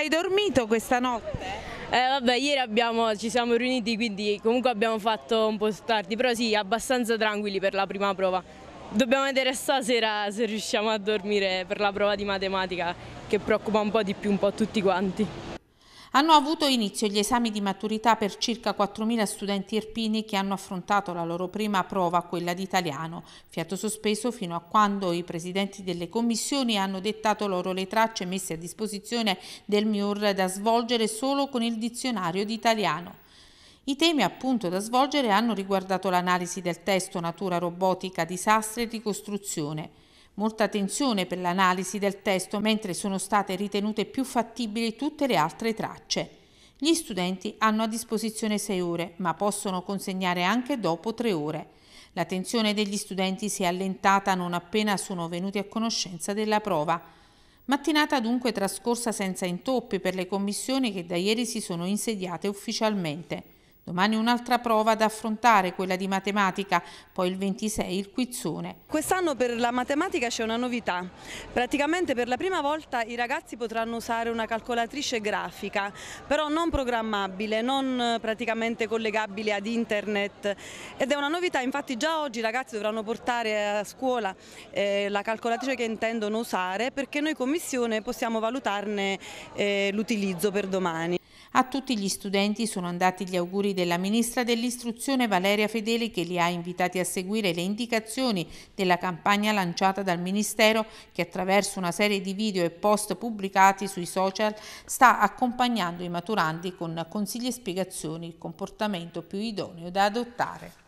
Hai dormito questa notte? Eh, vabbè, ieri abbiamo, ci siamo riuniti, quindi comunque abbiamo fatto un po' tardi, però sì, abbastanza tranquilli per la prima prova. Dobbiamo vedere stasera se riusciamo a dormire per la prova di matematica, che preoccupa un po' di più un po' tutti quanti. Hanno avuto inizio gli esami di maturità per circa 4.000 studenti irpini che hanno affrontato la loro prima prova, quella di italiano, fiato sospeso fino a quando i presidenti delle commissioni hanno dettato loro le tracce messe a disposizione del MIUR da svolgere solo con il dizionario di italiano. I temi appunto da svolgere hanno riguardato l'analisi del testo, natura robotica, disastri e ricostruzione. Molta attenzione per l'analisi del testo, mentre sono state ritenute più fattibili tutte le altre tracce. Gli studenti hanno a disposizione 6 ore, ma possono consegnare anche dopo 3 ore. La tensione degli studenti si è allentata non appena sono venuti a conoscenza della prova. Mattinata dunque trascorsa senza intoppi per le commissioni che da ieri si sono insediate ufficialmente. Domani un'altra prova da affrontare, quella di matematica, poi il 26 il quizzone. Quest'anno per la matematica c'è una novità. Praticamente per la prima volta i ragazzi potranno usare una calcolatrice grafica, però non programmabile, non eh, praticamente collegabile ad internet. Ed è una novità, infatti già oggi i ragazzi dovranno portare a scuola eh, la calcolatrice che intendono usare perché noi commissione possiamo valutarne eh, l'utilizzo per domani. A tutti gli studenti sono andati gli auguri della ministra dell'istruzione Valeria Fedeli che li ha invitati a seguire le indicazioni della campagna lanciata dal Ministero che attraverso una serie di video e post pubblicati sui social sta accompagnando i maturandi con consigli e spiegazioni il comportamento più idoneo da adottare.